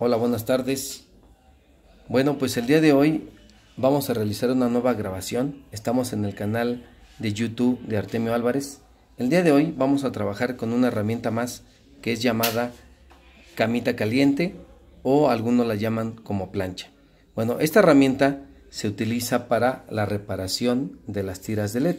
Hola, buenas tardes. Bueno, pues el día de hoy vamos a realizar una nueva grabación. Estamos en el canal de YouTube de Artemio Álvarez. El día de hoy vamos a trabajar con una herramienta más que es llamada camita caliente o algunos la llaman como plancha. Bueno, esta herramienta se utiliza para la reparación de las tiras de LED.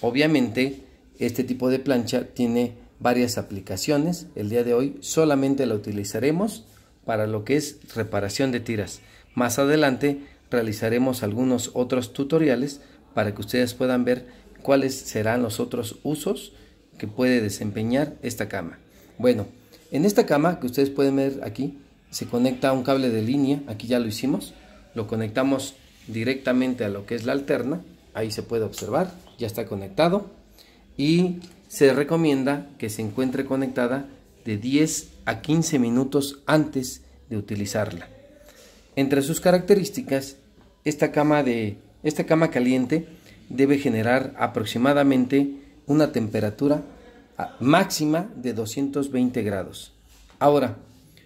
Obviamente, este tipo de plancha tiene varias aplicaciones. El día de hoy solamente la utilizaremos para lo que es reparación de tiras. Más adelante realizaremos algunos otros tutoriales para que ustedes puedan ver cuáles serán los otros usos que puede desempeñar esta cama. Bueno, en esta cama que ustedes pueden ver aquí, se conecta un cable de línea, aquí ya lo hicimos, lo conectamos directamente a lo que es la alterna, ahí se puede observar, ya está conectado y se recomienda que se encuentre conectada de 10 a 15 minutos antes de utilizarla. Entre sus características, esta cama, de, esta cama caliente debe generar aproximadamente una temperatura ah, máxima de 220 grados. Ahora,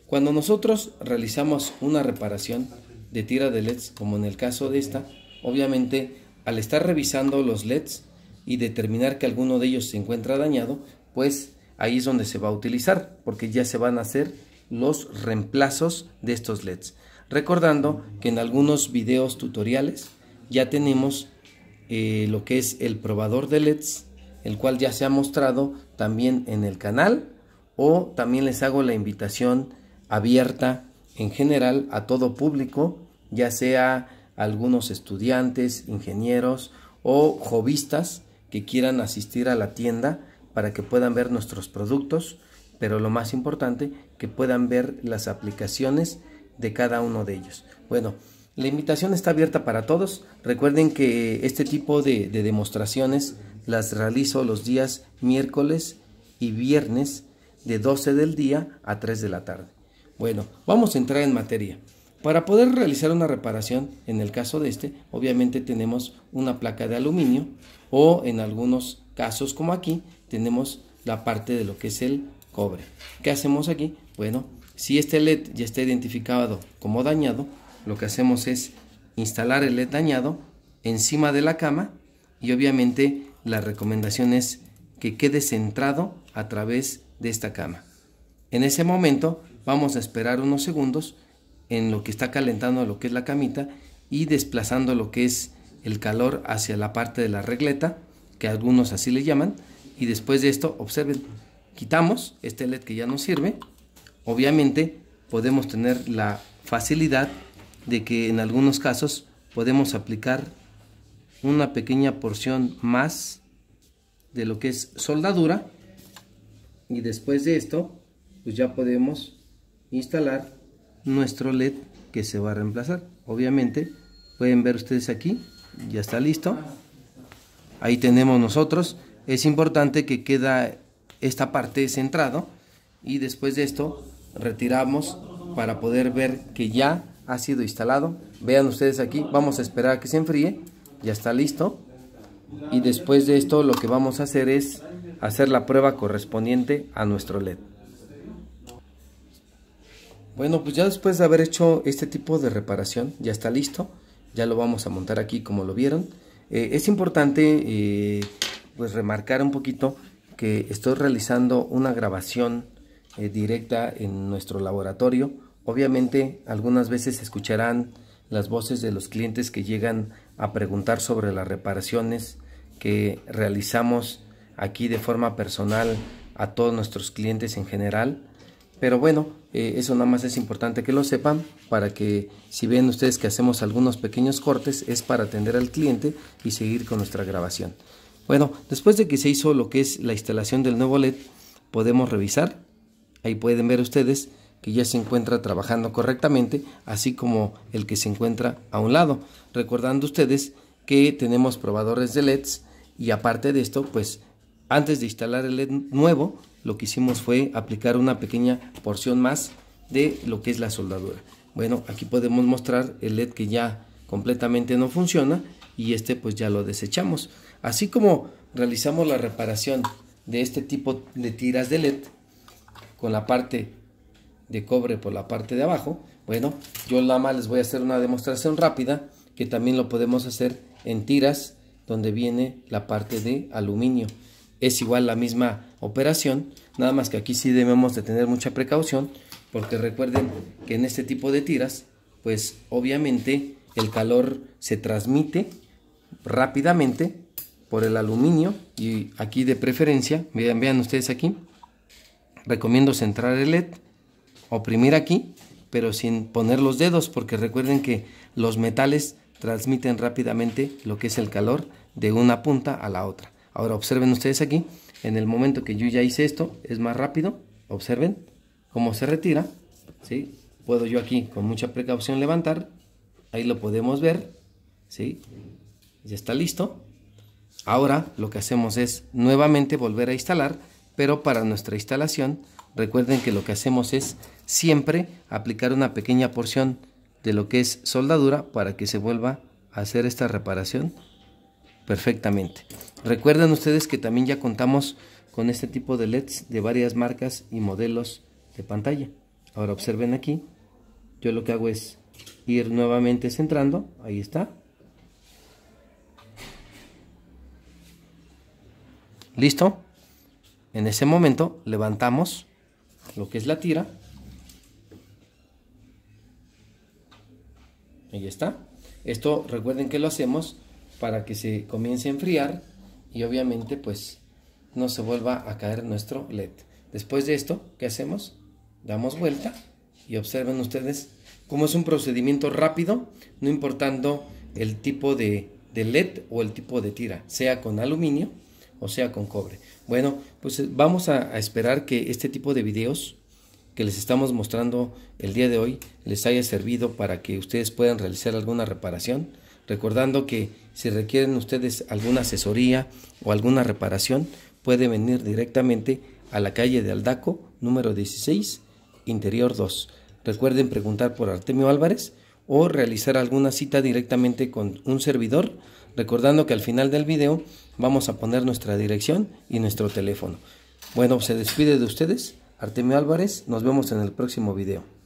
cuando nosotros realizamos una reparación de tira de LEDs, como en el caso de esta, obviamente al estar revisando los LEDs y determinar que alguno de ellos se encuentra dañado, pues ahí es donde se va a utilizar, porque ya se van a hacer los reemplazos de estos LEDs. Recordando que en algunos videos tutoriales ya tenemos eh, lo que es el probador de LEDs, el cual ya se ha mostrado también en el canal o también les hago la invitación abierta en general a todo público, ya sea algunos estudiantes, ingenieros o jovistas que quieran asistir a la tienda para que puedan ver nuestros productos, pero lo más importante, que puedan ver las aplicaciones de cada uno de ellos. Bueno, la invitación está abierta para todos. Recuerden que este tipo de, demostraciones las realizo los días miércoles y viernes de 12 del día a 3 de la tarde. Bueno, vamos a entrar en materia. Para poder realizar una reparación, en el caso de este, obviamente tenemos una placa de aluminio o en algunos casos como aquí, tenemos la parte de lo que es el cobre. ¿Qué hacemos aquí? Bueno, si este LED ya está identificado como dañado, lo que hacemos es instalar el LED dañado encima de la cama y obviamente la recomendación es que quede centrado a través de esta cama. En ese momento vamos a esperar unos segundos en lo que está calentando lo que es la camita y desplazando lo que es el calor hacia la parte de la regleta, que algunos así le llaman, y después de esto, observen, quitamos este LED que ya no sirve, obviamente podemos tener la facilidad de que en algunos casos podemos aplicar una pequeña porción más de lo que es soldadura y después de esto pues ya podemos instalar nuestro LED que se va a reemplazar obviamente pueden ver ustedes aquí ya está listo ahí tenemos nosotros es importante que queda esta parte centrado y después de esto retiramos para poder ver que ya ha sido instalado. Vean ustedes aquí, vamos a esperar a que se enfríe, ya está listo. Y después de esto lo que vamos a hacer es hacer la prueba correspondiente a nuestro LED. Bueno, pues ya después de haber hecho este tipo de reparación, ya está listo. Ya lo vamos a montar aquí como lo vieron. Eh, es importante eh, pues remarcar un poquito que estoy realizando una grabación eh, directa en nuestro laboratorio. Obviamente algunas veces escucharán las voces de los clientes que llegan a preguntar sobre las reparaciones que realizamos aquí de forma personal a todos nuestros clientes en general. Pero bueno, eh, eso nada más es importante que lo sepan para que si ven ustedes que hacemos algunos pequeños cortes es para atender al cliente y seguir con nuestra grabación. Bueno, después de que se hizo lo que es la instalación del nuevo LED, podemos revisar. Ahí pueden ver ustedes que ya se encuentra trabajando correctamente, así como el que se encuentra a un lado. Recordando ustedes que tenemos probadores de LEDs y aparte de esto, pues antes de instalar el LED nuevo, lo que hicimos fue aplicar una pequeña porción más de lo que es la soldadura. Bueno, aquí podemos mostrar el LED que ya completamente no funciona y este pues ya lo desechamos. Así como realizamos la reparación de este tipo de tiras de LED con la parte de cobre por la parte de abajo, bueno, yo la más les voy a hacer una demostración rápida que también lo podemos hacer en tiras donde viene la parte de aluminio. Es igual la misma operación, nada más que aquí sí debemos de tener mucha precaución porque recuerden que en este tipo de tiras, pues obviamente el calor se transmite rápidamente por el aluminio y aquí de preferencia, vean, vean ustedes aquí, recomiendo centrar el LED, oprimir aquí, pero sin poner los dedos porque recuerden que los metales transmiten rápidamente lo que es el calor de una punta a la otra. Ahora observen ustedes aquí, en el momento que yo ya hice esto, es más rápido, observen cómo se retira, ¿sí? Puedo yo aquí con mucha precaución levantar, ahí lo podemos ver, ¿sí? Ya está listo, Ahora lo que hacemos es nuevamente volver a instalar, pero para nuestra instalación recuerden que lo que hacemos es siempre aplicar una pequeña porción de lo que es soldadura para que se vuelva a hacer esta reparación perfectamente. Recuerden ustedes que también ya contamos con este tipo de LEDs de varias marcas y modelos de pantalla. Ahora observen aquí, yo lo que hago es ir nuevamente centrando, ahí está, ¿Listo? En ese momento levantamos lo que es la tira. Ahí está. Esto recuerden que lo hacemos para que se comience a enfriar y obviamente pues no se vuelva a caer nuestro LED. Después de esto, ¿qué hacemos? Damos vuelta y observen ustedes cómo es un procedimiento rápido, no importando el tipo de LED o el tipo de tira, sea con aluminio o sea con cobre. Bueno, pues eh, vamos a, esperar que este tipo de videos que les estamos mostrando el día de hoy les haya servido para que ustedes puedan realizar alguna reparación. Recordando que si requieren ustedes alguna asesoría o alguna reparación, pueden venir directamente a la calle de Aldaco, número 16, interior 2. Recuerden preguntar por Artemio Álvarez o realizar alguna cita directamente con un servidor recordando que al final del video vamos a poner nuestra dirección y nuestro teléfono. Bueno, se despide de ustedes Artemio Álvarez, nos vemos en el próximo video.